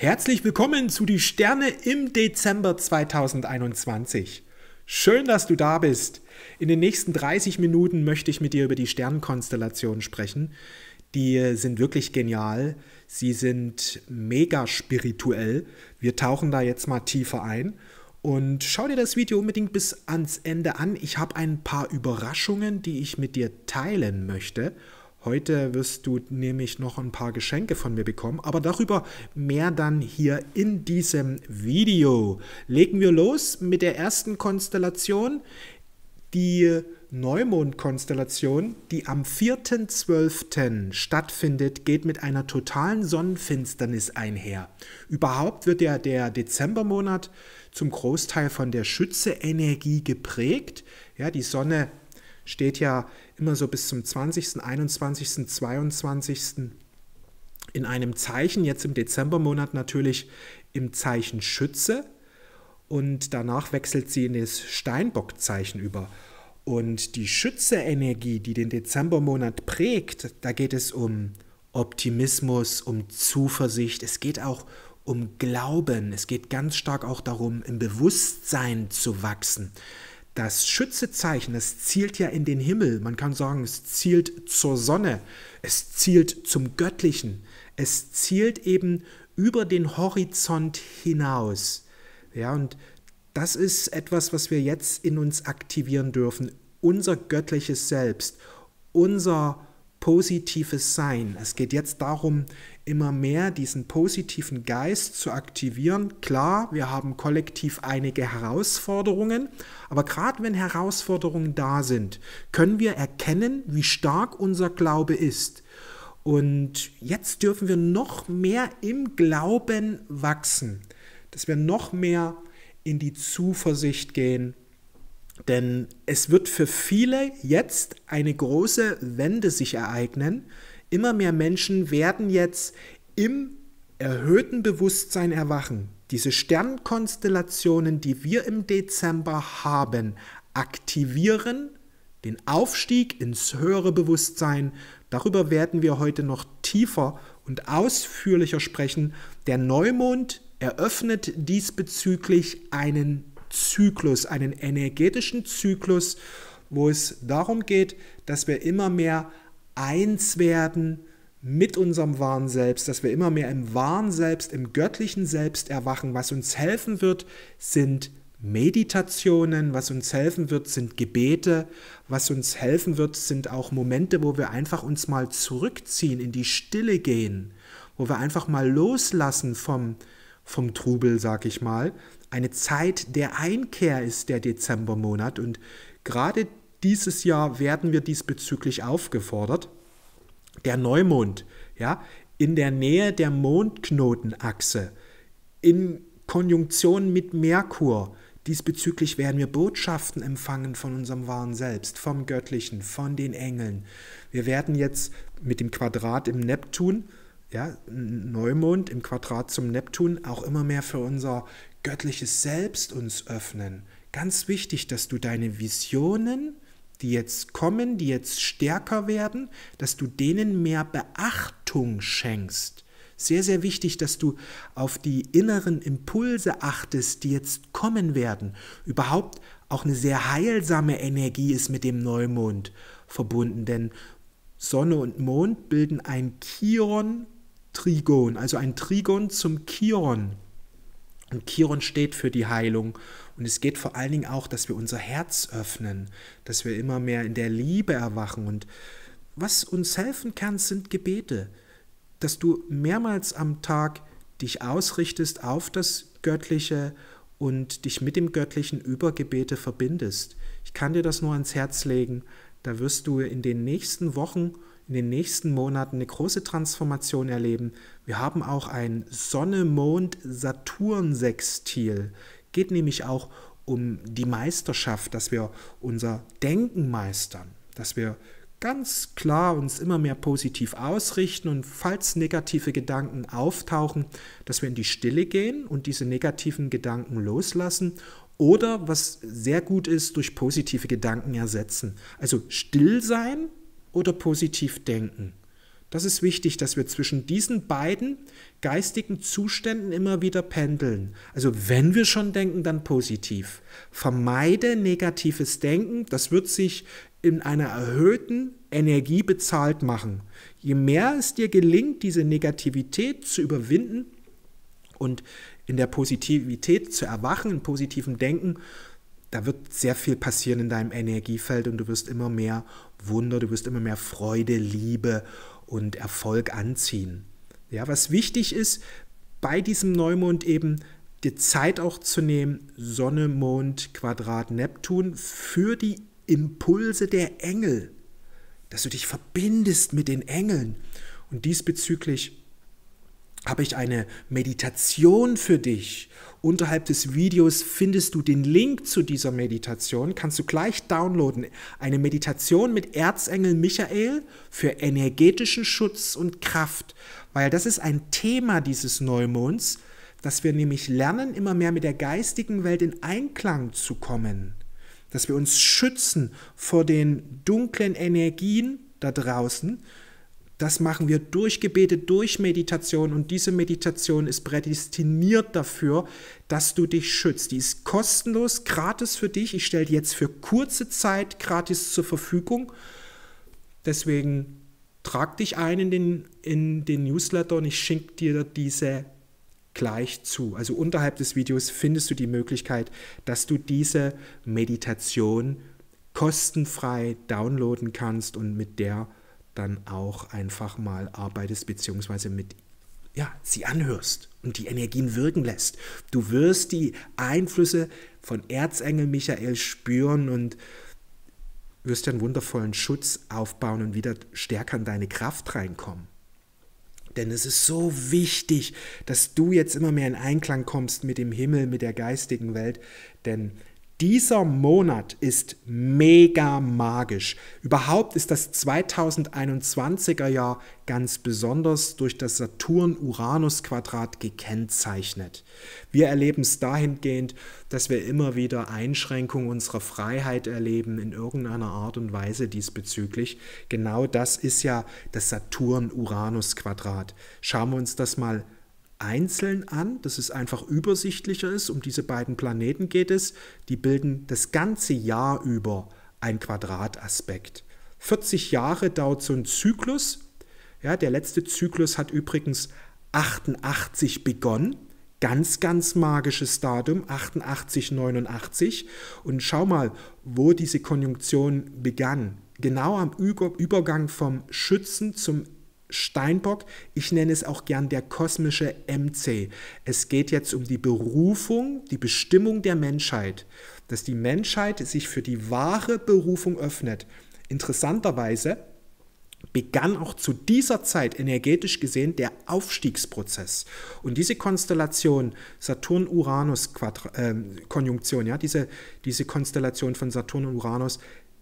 Herzlich willkommen zu Die Sterne im Dezember 2021. Schön, dass du da bist. In den nächsten 30 Minuten möchte ich mit dir über die Sternkonstellationen sprechen. Die sind wirklich genial. Sie sind mega spirituell. Wir tauchen da jetzt mal tiefer ein. Und schau dir das Video unbedingt bis ans Ende an. Ich habe ein paar Überraschungen, die ich mit dir teilen möchte. Heute wirst du nämlich noch ein paar Geschenke von mir bekommen, aber darüber mehr dann hier in diesem Video. Legen wir los mit der ersten Konstellation, die Neumondkonstellation, die am 4.12. stattfindet, geht mit einer totalen Sonnenfinsternis einher. Überhaupt wird ja der Dezembermonat zum Großteil von der Schütze-Energie geprägt. Ja, die Sonne steht ja immer so bis zum 20., 21., 22. in einem Zeichen, jetzt im Dezembermonat natürlich im Zeichen Schütze und danach wechselt sie in das Steinbock-Zeichen über. Und die Schütze-Energie, die den Dezembermonat prägt, da geht es um Optimismus, um Zuversicht, es geht auch um Glauben, es geht ganz stark auch darum, im Bewusstsein zu wachsen. Das Schützezeichen, das zielt ja in den Himmel. Man kann sagen, es zielt zur Sonne, es zielt zum Göttlichen, es zielt eben über den Horizont hinaus. Ja, und das ist etwas, was wir jetzt in uns aktivieren dürfen. Unser göttliches Selbst, unser positives Sein. Es geht jetzt darum, immer mehr diesen positiven Geist zu aktivieren. Klar, wir haben kollektiv einige Herausforderungen, aber gerade wenn Herausforderungen da sind, können wir erkennen, wie stark unser Glaube ist. Und jetzt dürfen wir noch mehr im Glauben wachsen, dass wir noch mehr in die Zuversicht gehen. Denn es wird für viele jetzt eine große Wende sich ereignen immer mehr Menschen werden jetzt im erhöhten Bewusstsein erwachen. Diese Sternkonstellationen, die wir im Dezember haben, aktivieren den Aufstieg ins höhere Bewusstsein. Darüber werden wir heute noch tiefer und ausführlicher sprechen. Der Neumond eröffnet diesbezüglich einen Zyklus, einen energetischen Zyklus, wo es darum geht, dass wir immer mehr eins werden mit unserem wahren Selbst, dass wir immer mehr im wahren Selbst, im göttlichen Selbst erwachen. Was uns helfen wird, sind Meditationen, was uns helfen wird, sind Gebete, was uns helfen wird, sind auch Momente, wo wir einfach uns mal zurückziehen, in die Stille gehen, wo wir einfach mal loslassen vom, vom Trubel, sag ich mal. Eine Zeit der Einkehr ist der Dezembermonat und gerade dieses Jahr werden wir diesbezüglich aufgefordert. Der Neumond, ja, in der Nähe der Mondknotenachse, in Konjunktion mit Merkur, Diesbezüglich werden wir Botschaften empfangen von unserem wahren Selbst, vom Göttlichen, von den Engeln. Wir werden jetzt mit dem Quadrat im Neptun, ja, Neumond im Quadrat zum Neptun, auch immer mehr für unser göttliches Selbst uns öffnen. Ganz wichtig, dass du deine Visionen, die jetzt kommen, die jetzt stärker werden, dass du denen mehr Beachtung schenkst. Sehr, sehr wichtig, dass du auf die inneren Impulse achtest, die jetzt kommen werden. Überhaupt auch eine sehr heilsame Energie ist mit dem Neumond verbunden, denn Sonne und Mond bilden ein Chiron-Trigon, also ein Trigon zum Chiron. Und Chiron steht für die Heilung und es geht vor allen Dingen auch, dass wir unser Herz öffnen, dass wir immer mehr in der Liebe erwachen. Und was uns helfen kann, sind Gebete. Dass du mehrmals am Tag dich ausrichtest auf das Göttliche und dich mit dem Göttlichen über Gebete verbindest. Ich kann dir das nur ans Herz legen. Da wirst du in den nächsten Wochen, in den nächsten Monaten eine große Transformation erleben. Wir haben auch ein Sonne-Mond-Saturn-Sextil geht nämlich auch um die Meisterschaft, dass wir unser Denken meistern, dass wir ganz klar uns immer mehr positiv ausrichten und falls negative Gedanken auftauchen, dass wir in die Stille gehen und diese negativen Gedanken loslassen oder was sehr gut ist, durch positive Gedanken ersetzen. Also still sein oder positiv denken. Das ist wichtig, dass wir zwischen diesen beiden geistigen Zuständen immer wieder pendeln. Also wenn wir schon denken, dann positiv. Vermeide negatives Denken, das wird sich in einer erhöhten Energie bezahlt machen. Je mehr es dir gelingt, diese Negativität zu überwinden und in der Positivität zu erwachen, in positivem Denken, da wird sehr viel passieren in deinem Energiefeld und du wirst immer mehr Wunder, du wirst immer mehr Freude, Liebe und Erfolg anziehen. Ja, was wichtig ist, bei diesem Neumond eben die Zeit auch zu nehmen, Sonne, Mond, Quadrat, Neptun, für die Impulse der Engel, dass du dich verbindest mit den Engeln. Und diesbezüglich habe ich eine Meditation für dich Unterhalb des Videos findest du den Link zu dieser Meditation, kannst du gleich downloaden. Eine Meditation mit Erzengel Michael für energetischen Schutz und Kraft, weil das ist ein Thema dieses Neumonds, dass wir nämlich lernen, immer mehr mit der geistigen Welt in Einklang zu kommen, dass wir uns schützen vor den dunklen Energien da draußen, das machen wir durch Gebete, durch Meditation und diese Meditation ist prädestiniert dafür, dass du dich schützt. Die ist kostenlos, gratis für dich. Ich stelle die jetzt für kurze Zeit gratis zur Verfügung. Deswegen trag dich ein in den, in den Newsletter und ich schicke dir diese gleich zu. Also unterhalb des Videos findest du die Möglichkeit, dass du diese Meditation kostenfrei downloaden kannst und mit der dann auch einfach mal arbeitest, beziehungsweise mit ja, sie anhörst und die Energien wirken lässt. Du wirst die Einflüsse von Erzengel Michael spüren und wirst dir einen wundervollen Schutz aufbauen und wieder stärker in deine Kraft reinkommen. Denn es ist so wichtig, dass du jetzt immer mehr in Einklang kommst mit dem Himmel, mit der geistigen Welt, denn dieser Monat ist mega magisch. Überhaupt ist das 2021er Jahr ganz besonders durch das Saturn-Uranus-Quadrat gekennzeichnet. Wir erleben es dahingehend, dass wir immer wieder Einschränkungen unserer Freiheit erleben in irgendeiner Art und Weise diesbezüglich. Genau das ist ja das Saturn-Uranus-Quadrat. Schauen wir uns das mal an einzeln an, dass es einfach übersichtlicher ist. Um diese beiden Planeten geht es. Die bilden das ganze Jahr über einen Quadrataspekt. 40 Jahre dauert so ein Zyklus. Ja, der letzte Zyklus hat übrigens 88 begonnen. Ganz, ganz magisches Datum, 88, 89. Und schau mal, wo diese Konjunktion begann. Genau am Übergang vom Schützen zum Steinbock. Ich nenne es auch gern der kosmische MC. Es geht jetzt um die Berufung, die Bestimmung der Menschheit, dass die Menschheit sich für die wahre Berufung öffnet. Interessanterweise begann auch zu dieser Zeit energetisch gesehen der Aufstiegsprozess. Und diese Konstellation Saturn-Uranus-Konjunktion, ja, diese, diese Konstellation von Saturn und Uranus,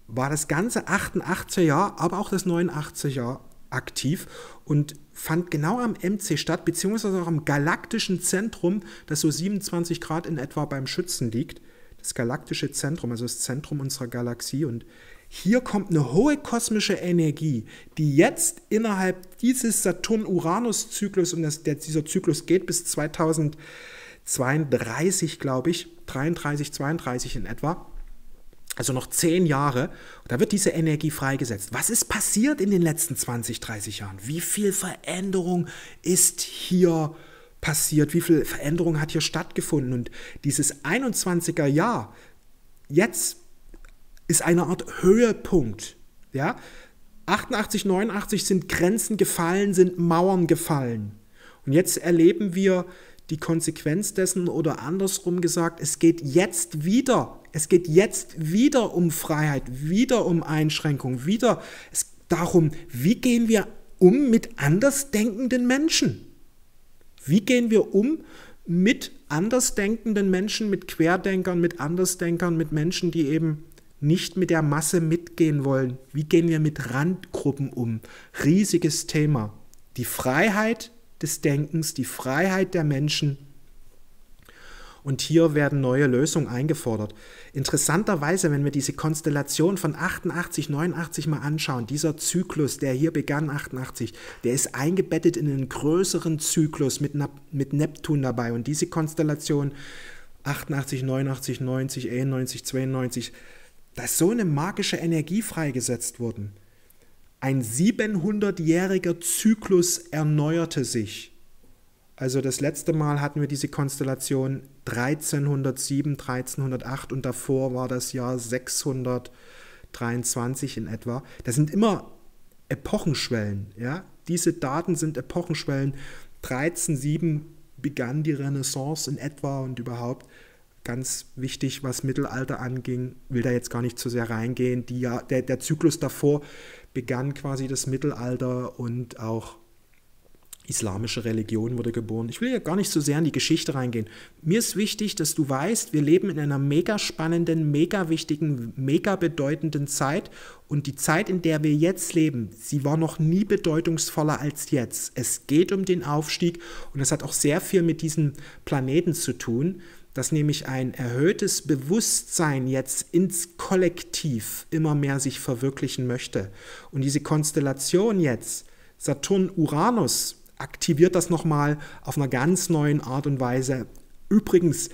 war das ganze 88er Jahr, aber auch das 89er Jahr aktiv und fand genau am MC statt, beziehungsweise auch am galaktischen Zentrum, das so 27 Grad in etwa beim Schützen liegt. Das galaktische Zentrum, also das Zentrum unserer Galaxie. Und hier kommt eine hohe kosmische Energie, die jetzt innerhalb dieses Saturn-Uranus-Zyklus, und das, der, dieser Zyklus geht bis 2032, glaube ich, 33, 32 in etwa, also noch zehn Jahre, da wird diese Energie freigesetzt. Was ist passiert in den letzten 20, 30 Jahren? Wie viel Veränderung ist hier passiert? Wie viel Veränderung hat hier stattgefunden? Und dieses 21er Jahr, jetzt ist eine Art Höhepunkt. Ja? 88, 89 sind Grenzen gefallen, sind Mauern gefallen. Und jetzt erleben wir die Konsequenz dessen oder andersrum gesagt, es geht jetzt wieder es geht jetzt wieder um Freiheit, wieder um Einschränkung, wieder darum, wie gehen wir um mit andersdenkenden Menschen? Wie gehen wir um mit andersdenkenden Menschen, mit Querdenkern, mit Andersdenkern, mit Menschen, die eben nicht mit der Masse mitgehen wollen? Wie gehen wir mit Randgruppen um? Riesiges Thema. Die Freiheit des Denkens, die Freiheit der Menschen und hier werden neue Lösungen eingefordert. Interessanterweise, wenn wir diese Konstellation von 88, 89 mal anschauen, dieser Zyklus, der hier begann, 88, der ist eingebettet in einen größeren Zyklus mit, mit Neptun dabei. Und diese Konstellation 88, 89, 90, 91, 92, da ist so eine magische Energie freigesetzt worden. Ein 700-jähriger Zyklus erneuerte sich. Also das letzte Mal hatten wir diese Konstellation 1307, 1308 und davor war das Jahr 623 in etwa. Das sind immer Epochenschwellen. Ja? Diese Daten sind Epochenschwellen. 1307 begann die Renaissance in etwa und überhaupt ganz wichtig, was Mittelalter anging, will da jetzt gar nicht zu sehr reingehen. Die, der, der Zyklus davor begann quasi das Mittelalter und auch islamische Religion wurde geboren. Ich will ja gar nicht so sehr in die Geschichte reingehen. Mir ist wichtig, dass du weißt, wir leben in einer mega spannenden, mega wichtigen, mega bedeutenden Zeit und die Zeit, in der wir jetzt leben, sie war noch nie bedeutungsvoller als jetzt. Es geht um den Aufstieg und es hat auch sehr viel mit diesem Planeten zu tun dass nämlich ein erhöhtes Bewusstsein jetzt ins Kollektiv immer mehr sich verwirklichen möchte. Und diese Konstellation jetzt, Saturn-Uranus, aktiviert das nochmal auf einer ganz neuen Art und Weise. Übrigens,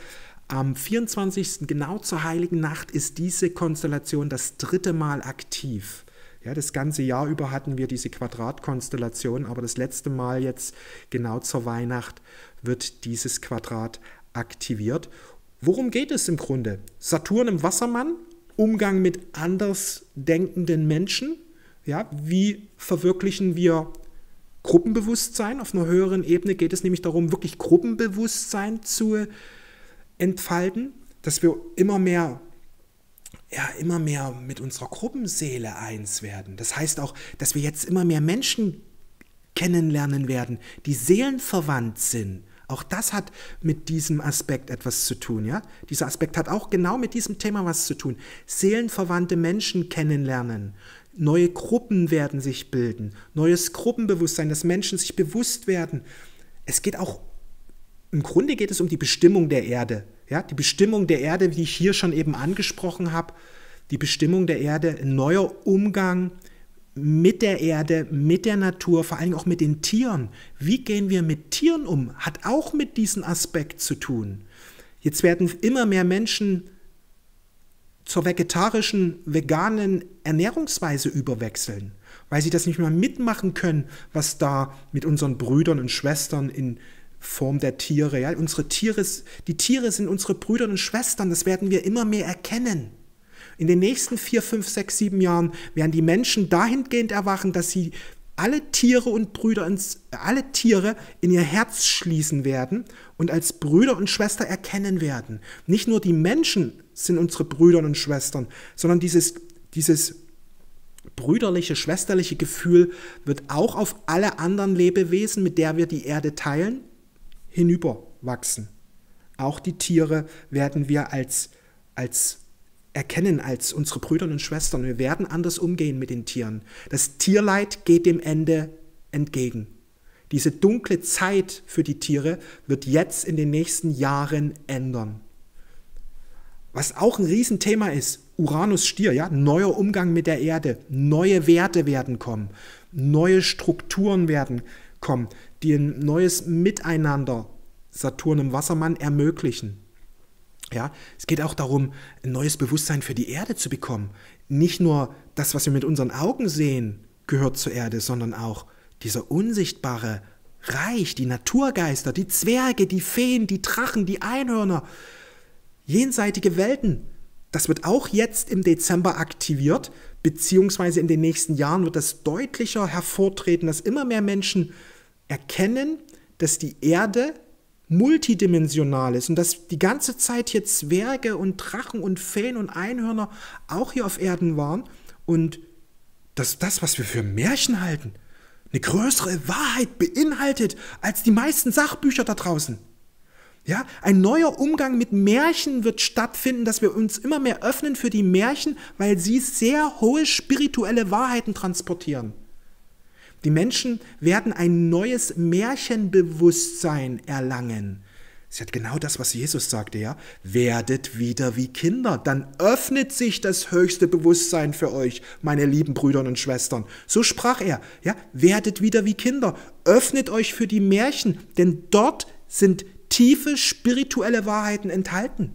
am 24. genau zur heiligen Nacht ist diese Konstellation das dritte Mal aktiv. Ja, das ganze Jahr über hatten wir diese Quadratkonstellation, aber das letzte Mal jetzt genau zur Weihnacht wird dieses Quadrat aktiviert. Worum geht es im Grunde? Saturn im Wassermann, Umgang mit andersdenkenden Menschen. Ja, wie verwirklichen wir Gruppenbewusstsein. Auf einer höheren Ebene geht es nämlich darum, wirklich Gruppenbewusstsein zu entfalten, dass wir immer mehr ja, immer mehr mit unserer Gruppenseele eins werden. Das heißt auch, dass wir jetzt immer mehr Menschen kennenlernen werden, die seelenverwandt sind. Auch das hat mit diesem Aspekt etwas zu tun, ja? Dieser Aspekt hat auch genau mit diesem Thema was zu tun. Seelenverwandte Menschen kennenlernen, Neue Gruppen werden sich bilden, neues Gruppenbewusstsein, dass Menschen sich bewusst werden. Es geht auch, im Grunde geht es um die Bestimmung der Erde. Ja, die Bestimmung der Erde, wie ich hier schon eben angesprochen habe, die Bestimmung der Erde, ein neuer Umgang mit der Erde, mit der Natur, vor allem auch mit den Tieren. Wie gehen wir mit Tieren um? Hat auch mit diesem Aspekt zu tun. Jetzt werden immer mehr Menschen zur vegetarischen, veganen Ernährungsweise überwechseln, weil sie das nicht mehr mitmachen können, was da mit unseren Brüdern und Schwestern in Form der Tiere, ja, unsere Tiere, die Tiere sind unsere Brüder und Schwestern, das werden wir immer mehr erkennen. In den nächsten vier, fünf, sechs, sieben Jahren werden die Menschen dahingehend erwachen, dass sie alle Tiere und Brüder ins, alle Tiere in ihr Herz schließen werden und als Brüder und Schwester erkennen werden. Nicht nur die Menschen sind unsere Brüder und Schwestern, sondern dieses, dieses brüderliche, schwesterliche Gefühl wird auch auf alle anderen Lebewesen, mit der wir die Erde teilen, hinüberwachsen. Auch die Tiere werden wir als, als erkennen als unsere Brüder und Schwestern. Wir werden anders umgehen mit den Tieren. Das Tierleid geht dem Ende entgegen. Diese dunkle Zeit für die Tiere wird jetzt in den nächsten Jahren ändern was auch ein Riesenthema ist, Uranus Stier, ja, neuer Umgang mit der Erde, neue Werte werden kommen, neue Strukturen werden kommen, die ein neues Miteinander Saturn im Wassermann ermöglichen. Ja, es geht auch darum, ein neues Bewusstsein für die Erde zu bekommen. Nicht nur das, was wir mit unseren Augen sehen, gehört zur Erde, sondern auch dieser unsichtbare Reich, die Naturgeister, die Zwerge, die Feen, die Drachen, die Einhörner, Jenseitige Welten. Das wird auch jetzt im Dezember aktiviert, beziehungsweise in den nächsten Jahren wird das deutlicher hervortreten, dass immer mehr Menschen erkennen, dass die Erde multidimensional ist und dass die ganze Zeit hier Zwerge und Drachen und Feen und Einhörner auch hier auf Erden waren und dass das, was wir für Märchen halten, eine größere Wahrheit beinhaltet als die meisten Sachbücher da draußen. Ja, ein neuer Umgang mit Märchen wird stattfinden, dass wir uns immer mehr öffnen für die Märchen, weil sie sehr hohe spirituelle Wahrheiten transportieren. Die Menschen werden ein neues Märchenbewusstsein erlangen. Das ist genau das, was Jesus sagte, ja. Werdet wieder wie Kinder, dann öffnet sich das höchste Bewusstsein für euch, meine lieben Brüder und Schwestern. So sprach er, ja. Werdet wieder wie Kinder, öffnet euch für die Märchen, denn dort sind tiefe spirituelle Wahrheiten enthalten.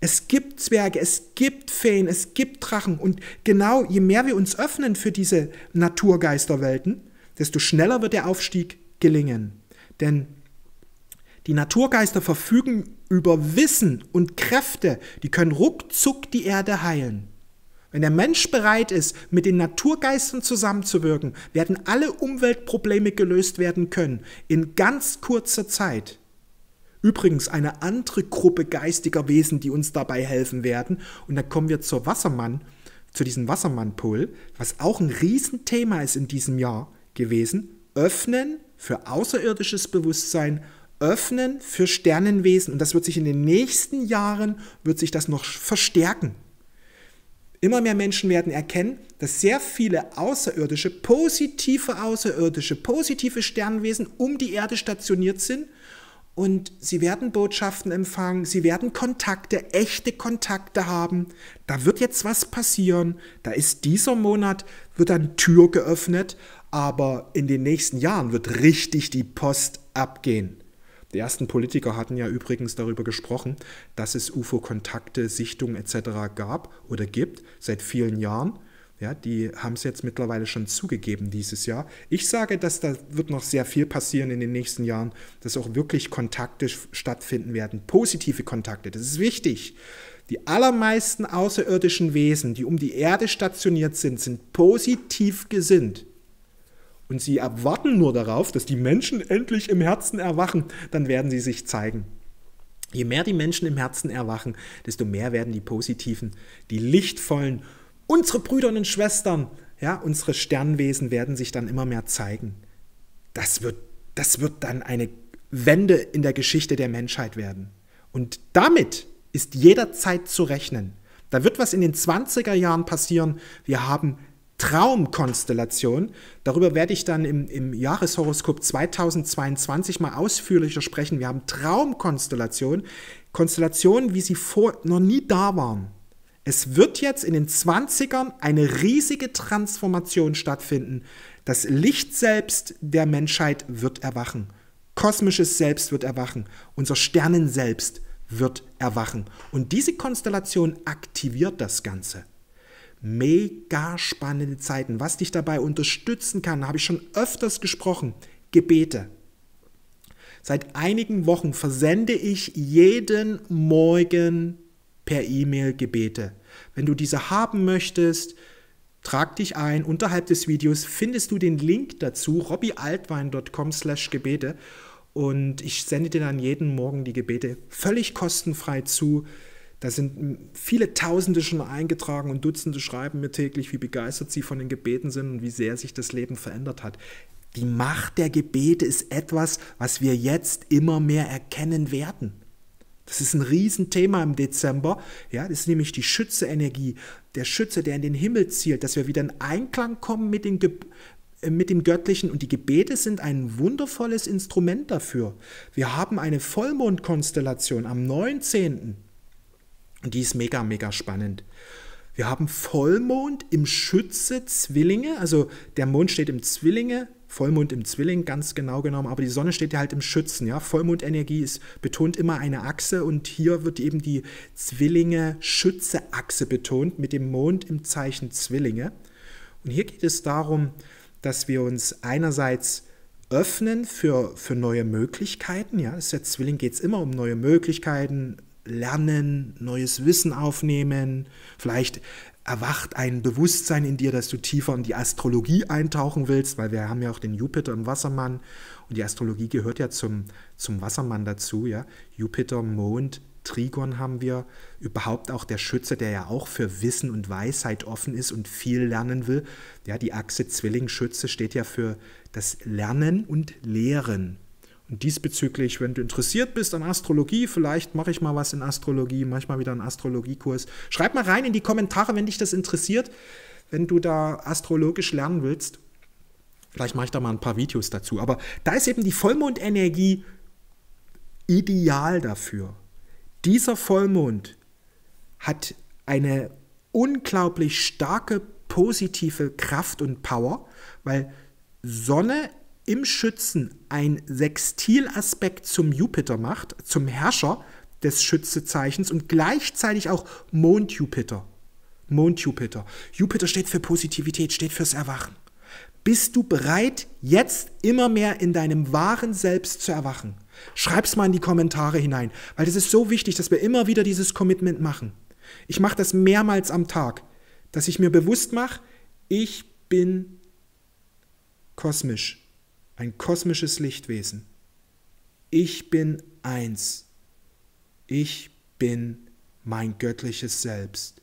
Es gibt Zwerge, es gibt Feen, es gibt Drachen und genau je mehr wir uns öffnen für diese Naturgeisterwelten, desto schneller wird der Aufstieg gelingen. Denn die Naturgeister verfügen über Wissen und Kräfte, die können ruckzuck die Erde heilen. Wenn der Mensch bereit ist, mit den Naturgeistern zusammenzuwirken, werden alle Umweltprobleme gelöst werden können, in ganz kurzer Zeit. Übrigens eine andere Gruppe geistiger Wesen, die uns dabei helfen werden. Und da kommen wir zur Wassermann, zu diesem Wassermann-Pol, was auch ein Riesenthema ist in diesem Jahr gewesen. Öffnen für außerirdisches Bewusstsein, öffnen für Sternenwesen. Und das wird sich in den nächsten Jahren, wird sich das noch verstärken. Immer mehr Menschen werden erkennen, dass sehr viele außerirdische, positive außerirdische, positive Sternwesen um die Erde stationiert sind und sie werden Botschaften empfangen, sie werden Kontakte, echte Kontakte haben. Da wird jetzt was passieren. Da ist dieser Monat, wird dann Tür geöffnet, aber in den nächsten Jahren wird richtig die Post abgehen. Die ersten Politiker hatten ja übrigens darüber gesprochen, dass es UFO-Kontakte, Sichtungen etc. gab oder gibt seit vielen Jahren. Ja, die haben es jetzt mittlerweile schon zugegeben dieses Jahr. Ich sage, dass da wird noch sehr viel passieren in den nächsten Jahren, dass auch wirklich Kontakte stattfinden werden, positive Kontakte. Das ist wichtig. Die allermeisten außerirdischen Wesen, die um die Erde stationiert sind, sind positiv gesinnt. Und sie erwarten nur darauf, dass die Menschen endlich im Herzen erwachen, dann werden sie sich zeigen. Je mehr die Menschen im Herzen erwachen, desto mehr werden die positiven, die lichtvollen unsere Brüder und Schwestern, ja, unsere Sternwesen werden sich dann immer mehr zeigen. Das wird, das wird dann eine Wende in der Geschichte der Menschheit werden. Und damit ist jederzeit zu rechnen. Da wird was in den 20er Jahren passieren. Wir haben Traumkonstellation. Darüber werde ich dann im, im, Jahreshoroskop 2022 mal ausführlicher sprechen. Wir haben Traumkonstellationen, Konstellationen, wie sie vor noch nie da waren. Es wird jetzt in den 20ern eine riesige Transformation stattfinden. Das Licht selbst der Menschheit wird erwachen. Kosmisches Selbst wird erwachen. Unser Sternen selbst wird erwachen. Und diese Konstellation aktiviert das Ganze. Mega spannende Zeiten. Was dich dabei unterstützen kann, habe ich schon öfters gesprochen. Gebete. Seit einigen Wochen versende ich jeden Morgen per E-Mail Gebete. Wenn du diese haben möchtest, trag dich ein. Unterhalb des Videos findest du den Link dazu, robbyaltwein.com slash Gebete. Und ich sende dir dann jeden Morgen die Gebete völlig kostenfrei zu. Da sind viele Tausende schon eingetragen und Dutzende schreiben mir täglich, wie begeistert sie von den Gebeten sind und wie sehr sich das Leben verändert hat. Die Macht der Gebete ist etwas, was wir jetzt immer mehr erkennen werden. Das ist ein Riesenthema im Dezember. Ja, das ist nämlich die Schütze-Energie. Der Schütze, der in den Himmel zielt, dass wir wieder in Einklang kommen mit dem, äh, mit dem Göttlichen. Und die Gebete sind ein wundervolles Instrument dafür. Wir haben eine Vollmondkonstellation am 19. Und die ist mega, mega spannend. Wir haben Vollmond im Schütze Zwillinge, also der Mond steht im Zwillinge Vollmond im Zwilling, ganz genau genommen, aber die Sonne steht ja halt im Schützen, ja. Vollmondenergie ist betont immer eine Achse und hier wird eben die Zwillinge-Schütze-Achse betont mit dem Mond im Zeichen Zwillinge. Und hier geht es darum, dass wir uns einerseits öffnen für, für neue Möglichkeiten. Ja, das ist ja Zwilling geht es immer um neue Möglichkeiten, lernen, neues Wissen aufnehmen, vielleicht erwacht ein Bewusstsein in dir, dass du tiefer in die Astrologie eintauchen willst, weil wir haben ja auch den Jupiter im Wassermann und die Astrologie gehört ja zum, zum Wassermann dazu, ja. Jupiter, Mond, Trigon haben wir, überhaupt auch der Schütze, der ja auch für Wissen und Weisheit offen ist und viel lernen will. Ja, die Achse Zwilling-Schütze steht ja für das Lernen und Lehren. Und diesbezüglich, wenn du interessiert bist an Astrologie, vielleicht mache ich mal was in Astrologie, manchmal wieder einen Astrologiekurs. Schreib mal rein in die Kommentare, wenn dich das interessiert, wenn du da astrologisch lernen willst. Vielleicht mache ich da mal ein paar Videos dazu. Aber da ist eben die Vollmondenergie ideal dafür. Dieser Vollmond hat eine unglaublich starke positive Kraft und Power, weil Sonne im Schützen ein Sextilaspekt zum Jupiter macht, zum Herrscher des Schützezeichens und gleichzeitig auch Mond-Jupiter. Mond-Jupiter. Jupiter steht für Positivität, steht fürs Erwachen. Bist du bereit, jetzt immer mehr in deinem wahren Selbst zu erwachen? Schreib's mal in die Kommentare hinein, weil das ist so wichtig, dass wir immer wieder dieses Commitment machen. Ich mache das mehrmals am Tag, dass ich mir bewusst mache, ich bin kosmisch ein kosmisches Lichtwesen. Ich bin eins. Ich bin mein göttliches Selbst.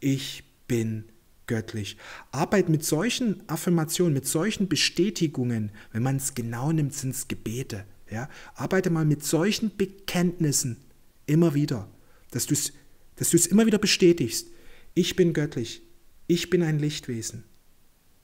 Ich bin göttlich. Arbeit mit solchen Affirmationen, mit solchen Bestätigungen, wenn man es genau nimmt, sind es Gebete. Ja? Arbeite mal mit solchen Bekenntnissen immer wieder, dass du es dass immer wieder bestätigst. Ich bin göttlich. Ich bin ein Lichtwesen.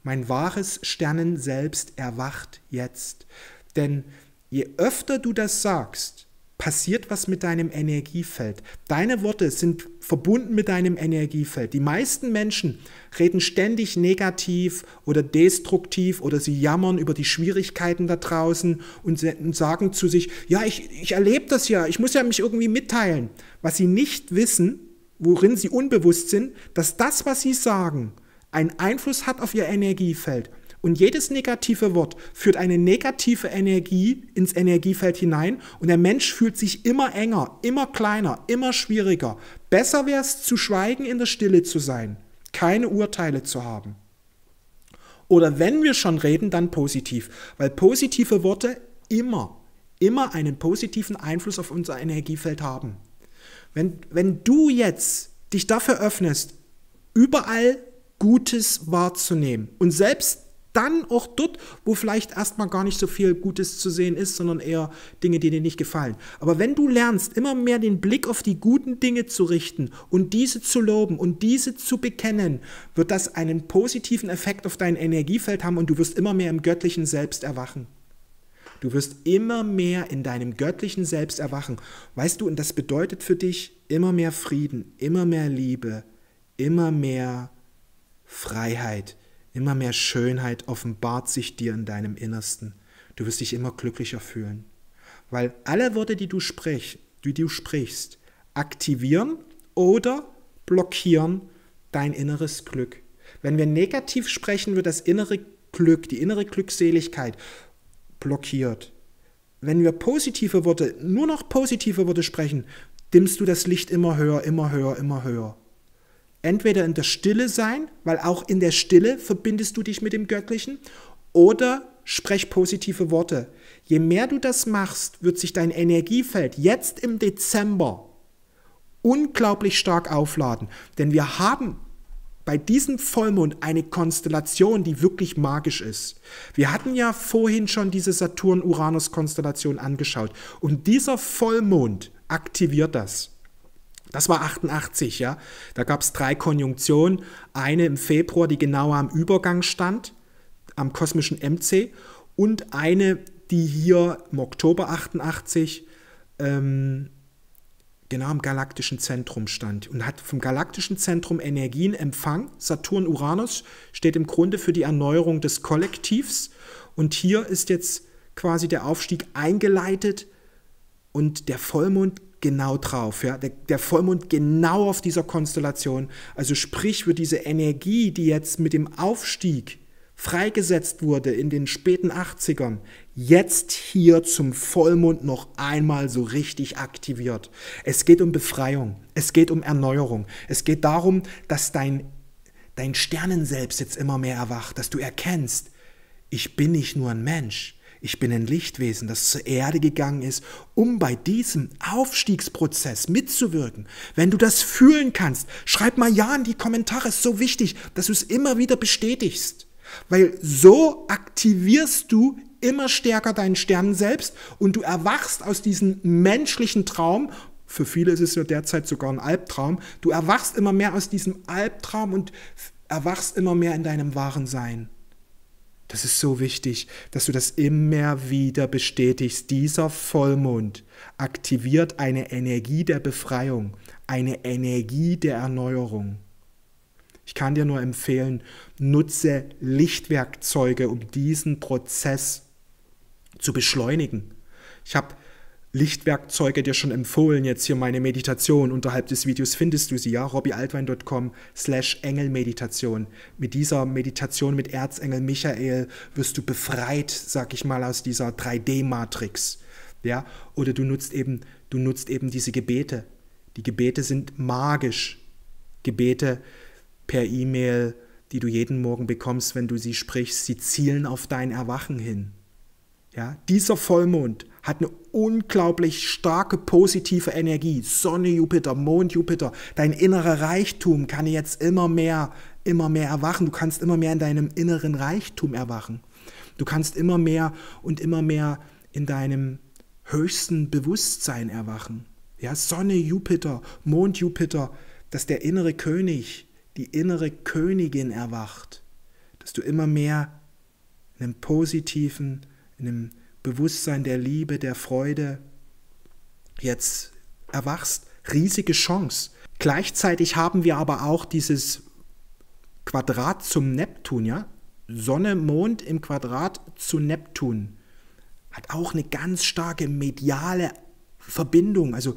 Mein wahres Sternen selbst erwacht jetzt. Denn je öfter du das sagst, passiert was mit deinem Energiefeld. Deine Worte sind verbunden mit deinem Energiefeld. Die meisten Menschen reden ständig negativ oder destruktiv oder sie jammern über die Schwierigkeiten da draußen und sagen zu sich, ja, ich, ich erlebe das ja, ich muss ja mich irgendwie mitteilen. Was sie nicht wissen, worin sie unbewusst sind, dass das, was sie sagen, einen Einfluss hat auf ihr Energiefeld. Und jedes negative Wort führt eine negative Energie ins Energiefeld hinein und der Mensch fühlt sich immer enger, immer kleiner, immer schwieriger. Besser wäre es, zu schweigen, in der Stille zu sein, keine Urteile zu haben. Oder wenn wir schon reden, dann positiv, weil positive Worte immer, immer einen positiven Einfluss auf unser Energiefeld haben. Wenn, wenn du jetzt dich dafür öffnest, überall Gutes wahrzunehmen. Und selbst dann auch dort, wo vielleicht erstmal gar nicht so viel Gutes zu sehen ist, sondern eher Dinge, die dir nicht gefallen. Aber wenn du lernst, immer mehr den Blick auf die guten Dinge zu richten und diese zu loben und diese zu bekennen, wird das einen positiven Effekt auf dein Energiefeld haben und du wirst immer mehr im göttlichen Selbst erwachen. Du wirst immer mehr in deinem göttlichen Selbst erwachen. Weißt du, und das bedeutet für dich immer mehr Frieden, immer mehr Liebe, immer mehr Freiheit, immer mehr Schönheit offenbart sich dir in deinem Innersten. Du wirst dich immer glücklicher fühlen. Weil alle Worte, die du, sprich, die du sprichst, aktivieren oder blockieren dein inneres Glück. Wenn wir negativ sprechen, wird das innere Glück, die innere Glückseligkeit blockiert. Wenn wir positive Worte, nur noch positive Worte sprechen, dimmst du das Licht immer höher, immer höher, immer höher. Entweder in der Stille sein, weil auch in der Stille verbindest du dich mit dem Göttlichen, oder sprech positive Worte. Je mehr du das machst, wird sich dein Energiefeld jetzt im Dezember unglaublich stark aufladen. Denn wir haben bei diesem Vollmond eine Konstellation, die wirklich magisch ist. Wir hatten ja vorhin schon diese Saturn-Uranus-Konstellation angeschaut. Und dieser Vollmond aktiviert das. Das war 88, ja. Da gab es drei Konjunktionen. Eine im Februar, die genau am Übergang stand, am kosmischen MC. Und eine, die hier im Oktober 88 ähm, genau am galaktischen Zentrum stand und hat vom galaktischen Zentrum Energien empfangen. Saturn Uranus steht im Grunde für die Erneuerung des Kollektivs und hier ist jetzt quasi der Aufstieg eingeleitet und der Vollmond genau drauf. Ja? Der, der, Vollmond genau auf dieser Konstellation. Also sprich, wird diese Energie, die jetzt mit dem Aufstieg freigesetzt wurde in den späten 80ern, jetzt hier zum Vollmond noch einmal so richtig aktiviert. Es geht um Befreiung, es geht um Erneuerung, es geht darum, dass dein, dein Sternenselbst jetzt immer mehr erwacht, dass du erkennst, ich bin nicht nur ein Mensch, ich bin ein Lichtwesen, das zur Erde gegangen ist, um bei diesem Aufstiegsprozess mitzuwirken. Wenn du das fühlen kannst, schreib mal ja in die Kommentare. Ist so wichtig, dass du es immer wieder bestätigst. Weil so aktivierst du immer stärker deinen Stern selbst und du erwachst aus diesem menschlichen Traum. Für viele ist es ja derzeit sogar ein Albtraum. Du erwachst immer mehr aus diesem Albtraum und erwachst immer mehr in deinem wahren Sein. Das ist so wichtig, dass du das immer wieder bestätigst. Dieser Vollmond aktiviert eine Energie der Befreiung, eine Energie der Erneuerung. Ich kann dir nur empfehlen, nutze Lichtwerkzeuge, um diesen Prozess zu beschleunigen. Ich habe Lichtwerkzeuge dir schon empfohlen, jetzt hier meine Meditation. Unterhalb des Videos findest du sie, ja, robbyaltwein.com slash Engelmeditation. Mit dieser Meditation mit Erzengel Michael wirst du befreit, sag ich mal, aus dieser 3D-Matrix. Ja, oder du nutzt eben, du nutzt eben diese Gebete. Die Gebete sind magisch. Gebete per E-Mail, die du jeden Morgen bekommst, wenn du sie sprichst, sie zielen auf dein Erwachen hin. Ja, dieser Vollmond hat eine unglaublich starke positive Energie. Sonne Jupiter, Mond Jupiter, dein innerer Reichtum kann jetzt immer mehr, immer mehr erwachen. Du kannst immer mehr in deinem inneren Reichtum erwachen. Du kannst immer mehr und immer mehr in deinem höchsten Bewusstsein erwachen. Ja, Sonne Jupiter, Mond Jupiter, dass der innere König, die innere Königin erwacht, dass du immer mehr in einem positiven, in einem Bewusstsein der Liebe, der Freude jetzt erwachst. Riesige Chance. Gleichzeitig haben wir aber auch dieses Quadrat zum Neptun, ja? Sonne, Mond im Quadrat zu Neptun. Hat auch eine ganz starke mediale Verbindung. Also,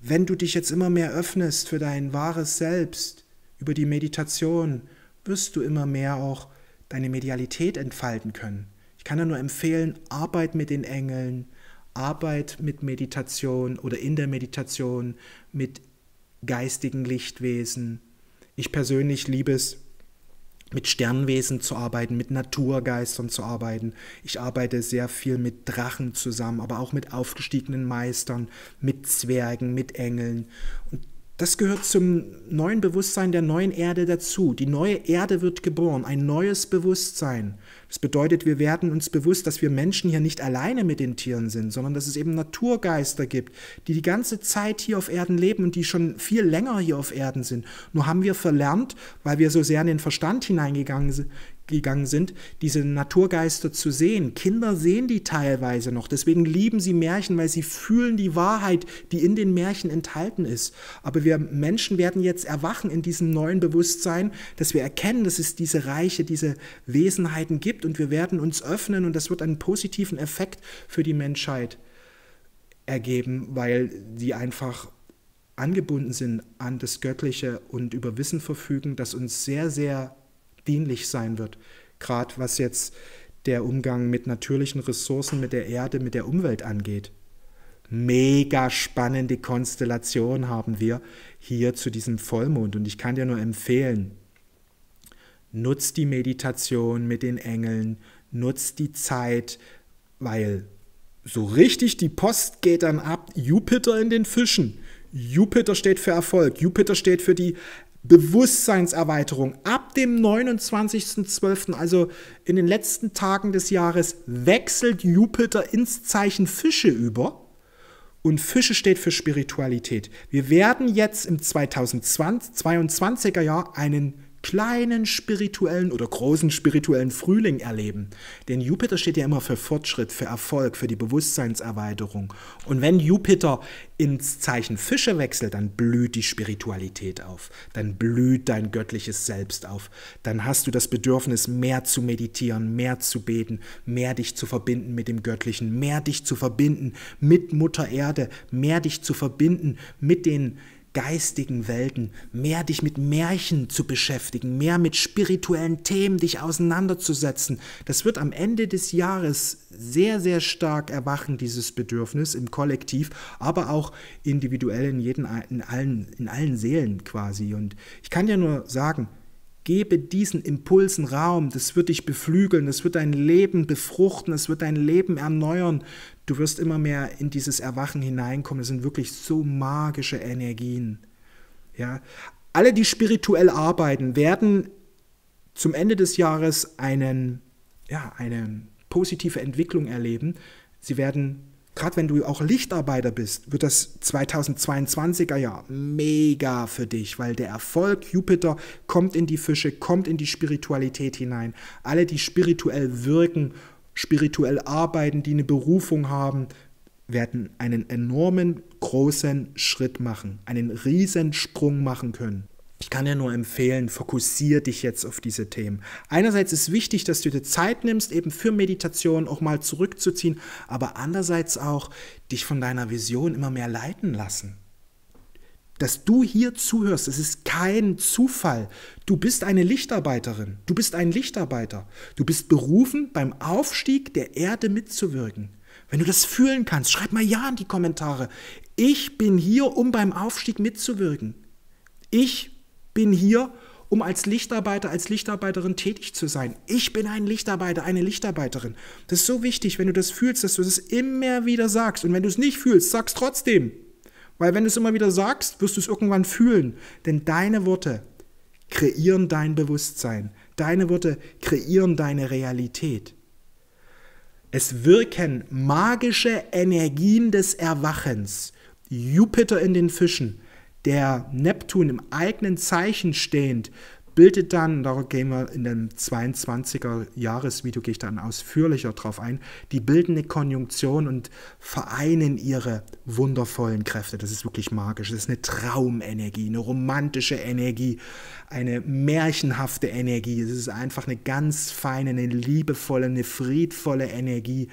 wenn du dich jetzt immer mehr öffnest für dein wahres Selbst über die Meditation, wirst du immer mehr auch deine Medialität entfalten können. Ich kann ja nur empfehlen, Arbeit mit den Engeln, Arbeit mit Meditation oder in der Meditation mit geistigen Lichtwesen. Ich persönlich liebe es, mit Sternwesen zu arbeiten, mit Naturgeistern zu arbeiten. Ich arbeite sehr viel mit Drachen zusammen, aber auch mit aufgestiegenen Meistern, mit Zwergen, mit Engeln. Und das gehört zum neuen Bewusstsein der neuen Erde dazu. Die neue Erde wird geboren, ein neues Bewusstsein. Das bedeutet, wir werden uns bewusst, dass wir Menschen hier nicht alleine mit den Tieren sind, sondern dass es eben Naturgeister gibt, die die ganze Zeit hier auf Erden leben und die schon viel länger hier auf Erden sind. Nur haben wir verlernt, weil wir so sehr in den Verstand hineingegangen gegangen sind, diese Naturgeister zu sehen. Kinder sehen die teilweise noch, deswegen lieben sie Märchen, weil sie fühlen die Wahrheit, die in den Märchen enthalten ist. Aber wir Menschen werden jetzt erwachen in diesem neuen Bewusstsein, dass wir erkennen, dass es diese Reiche, diese Wesenheiten gibt und wir werden uns öffnen und das wird einen positiven Effekt für die Menschheit ergeben, weil sie einfach angebunden sind an das Göttliche und über Wissen verfügen, das uns sehr, sehr dienlich sein wird. Gerade was jetzt der Umgang mit natürlichen Ressourcen, mit der Erde, mit der Umwelt angeht. Mega spannende Konstellation haben wir hier zu diesem Vollmond. Und ich kann dir nur empfehlen, nutzt die Meditation mit den Engeln, nutzt die Zeit, weil so richtig die Post geht dann ab. Jupiter in den Fischen. Jupiter steht für Erfolg. Jupiter steht für die Bewusstseinserweiterung ab dem 29.12., also in den letzten Tagen des Jahres, wechselt Jupiter ins Zeichen Fische über. Und Fische steht für Spiritualität. Wir werden jetzt im 2022er Jahr einen kleinen spirituellen oder großen spirituellen Frühling erleben. Denn Jupiter steht ja immer für Fortschritt, für Erfolg, für die Bewusstseinserweiterung. Und wenn Jupiter ins Zeichen Fische wechselt, dann blüht die Spiritualität auf, dann blüht dein göttliches Selbst auf, dann hast du das Bedürfnis, mehr zu meditieren, mehr zu beten, mehr dich zu verbinden mit dem Göttlichen, mehr dich zu verbinden mit Mutter Erde, mehr dich zu verbinden mit den geistigen Welten, mehr dich mit Märchen zu beschäftigen, mehr mit spirituellen Themen dich auseinanderzusetzen. Das wird am Ende des Jahres sehr, sehr stark erwachen, dieses Bedürfnis im Kollektiv, aber auch individuell in, jeden, in, allen, in allen Seelen quasi. Und ich kann dir nur sagen, Gebe diesen Impulsen Raum, das wird dich beflügeln, das wird dein Leben befruchten, das wird dein Leben erneuern. Du wirst immer mehr in dieses Erwachen hineinkommen. Das sind wirklich so magische Energien. Ja? Alle, die spirituell arbeiten, werden zum Ende des Jahres einen, ja, eine positive Entwicklung erleben. Sie werden gerade wenn du auch Lichtarbeiter bist, wird das 2022er Jahr mega für dich, weil der Erfolg Jupiter kommt in die Fische, kommt in die Spiritualität hinein. Alle, die spirituell wirken spirituell arbeiten, die eine Berufung haben, werden einen enormen großen Schritt machen, einen Sprung machen können. Ich kann dir nur empfehlen, fokussiere dich jetzt auf diese Themen. Einerseits ist wichtig, dass du dir Zeit nimmst, eben für Meditation auch mal zurückzuziehen, aber andererseits auch dich von deiner Vision immer mehr leiten lassen dass du hier zuhörst, es ist kein Zufall. Du bist eine Lichtarbeiterin, du bist ein Lichtarbeiter. Du bist berufen, beim Aufstieg der Erde mitzuwirken. Wenn du das fühlen kannst, schreib mal Ja in die Kommentare. Ich bin hier, um beim Aufstieg mitzuwirken. Ich bin hier, um als Lichtarbeiter, als Lichtarbeiterin tätig zu sein. Ich bin ein Lichtarbeiter, eine Lichtarbeiterin. Das ist so wichtig, wenn du das fühlst, dass du es das immer wieder sagst. Und wenn du es nicht fühlst, sag es trotzdem. Weil wenn du es immer wieder sagst, wirst du es irgendwann fühlen. Denn deine Worte kreieren dein Bewusstsein. Deine Worte kreieren deine Realität. Es wirken magische Energien des Erwachens. Jupiter in den Fischen, der Neptun im eigenen Zeichen stehend, bildet dann, da gehen wir in dem 22er Jahresvideo, gehe ich dann ausführlicher drauf ein, die bilden eine Konjunktion und vereinen ihre wundervollen Kräfte. Das ist wirklich magisch. Das ist eine Traumenergie, eine romantische Energie, eine märchenhafte Energie. Es ist einfach eine ganz feine, eine liebevolle, eine friedvolle Energie,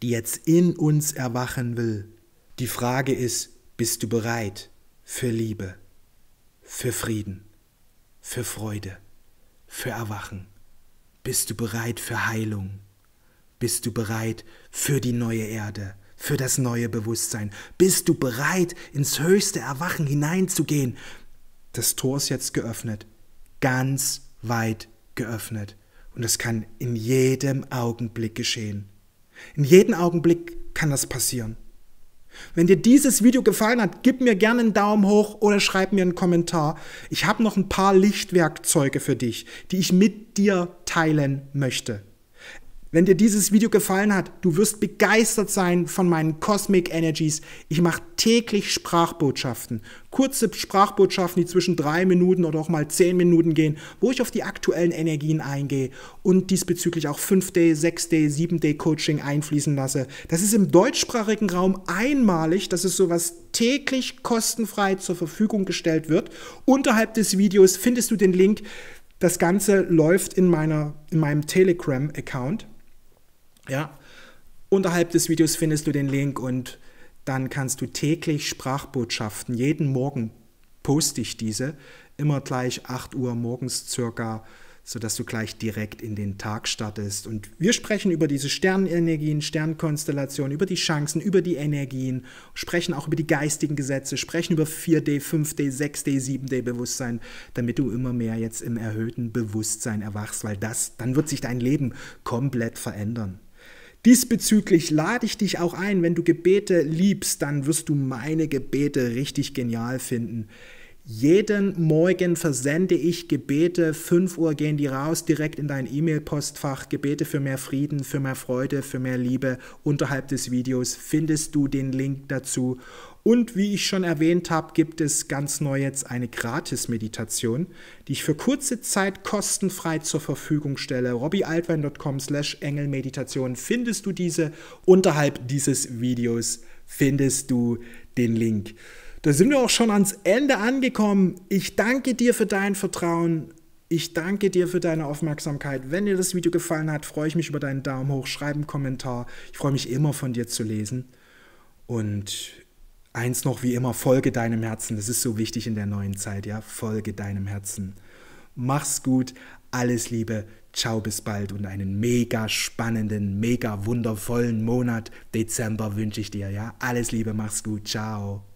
die jetzt in uns erwachen will. Die Frage ist, bist du bereit für Liebe, für Frieden? für Freude, für Erwachen? Bist du bereit für Heilung? Bist du bereit für die neue Erde, für das neue Bewusstsein? Bist du bereit, ins höchste Erwachen hineinzugehen? Das Tor ist jetzt geöffnet, ganz weit geöffnet. Und das kann in jedem Augenblick geschehen. In jedem Augenblick kann das passieren. Wenn dir dieses Video gefallen hat, gib mir gerne einen Daumen hoch oder schreib mir einen Kommentar. Ich habe noch ein paar Lichtwerkzeuge für dich, die ich mit dir teilen möchte. Wenn dir dieses Video gefallen hat, du wirst begeistert sein von meinen Cosmic Energies. Ich mache täglich Sprachbotschaften. Kurze Sprachbotschaften, die zwischen drei Minuten oder auch mal zehn Minuten gehen, wo ich auf die aktuellen Energien eingehe und diesbezüglich auch 5-Day, 6-Day, 7-Day Coaching einfließen lasse. Das ist im deutschsprachigen Raum einmalig, dass es sowas täglich kostenfrei zur Verfügung gestellt wird. Unterhalb des Videos findest du den Link. Das Ganze läuft in, meiner, in meinem Telegram-Account. Ja? Unterhalb des Videos findest du den Link und dann kannst du täglich Sprachbotschaften, jeden Morgen poste ich diese, immer gleich 8 Uhr morgens circa, sodass du gleich direkt in den Tag startest. Und wir sprechen über diese Sternenergien, Sternkonstellationen, über die Chancen, über die Energien, sprechen auch über die geistigen Gesetze, sprechen über 4D, 5D, 6D, 7D Bewusstsein, damit du immer mehr jetzt im erhöhten Bewusstsein erwachst, weil das, dann wird sich dein Leben komplett verändern. Diesbezüglich lade ich dich auch ein, wenn du Gebete liebst, dann wirst du meine Gebete richtig genial finden. Jeden Morgen versende ich Gebete, 5 Uhr gehen die raus, direkt in dein E-Mail-Postfach. Gebete für mehr Frieden, für mehr Freude, für mehr Liebe. Unterhalb des Videos findest du den Link dazu. Und wie ich schon erwähnt habe, gibt es ganz neu jetzt eine Gratis-Meditation, die ich für kurze Zeit kostenfrei zur Verfügung stelle. robbyaltwein.com slash engelmeditation findest du diese. Unterhalb dieses Videos findest du den Link. Da sind wir auch schon ans Ende angekommen. Ich danke dir für dein Vertrauen. Ich danke dir für deine Aufmerksamkeit. Wenn dir das Video gefallen hat, freue ich mich über deinen Daumen hoch, schreib einen Kommentar. Ich freue mich immer von dir zu lesen. Und Eins noch wie immer, folge deinem Herzen. Das ist so wichtig in der neuen Zeit, ja? Folge deinem Herzen. Mach's gut, alles Liebe, ciao, bis bald und einen mega spannenden, mega wundervollen Monat Dezember wünsche ich dir, ja? Alles Liebe, mach's gut, ciao.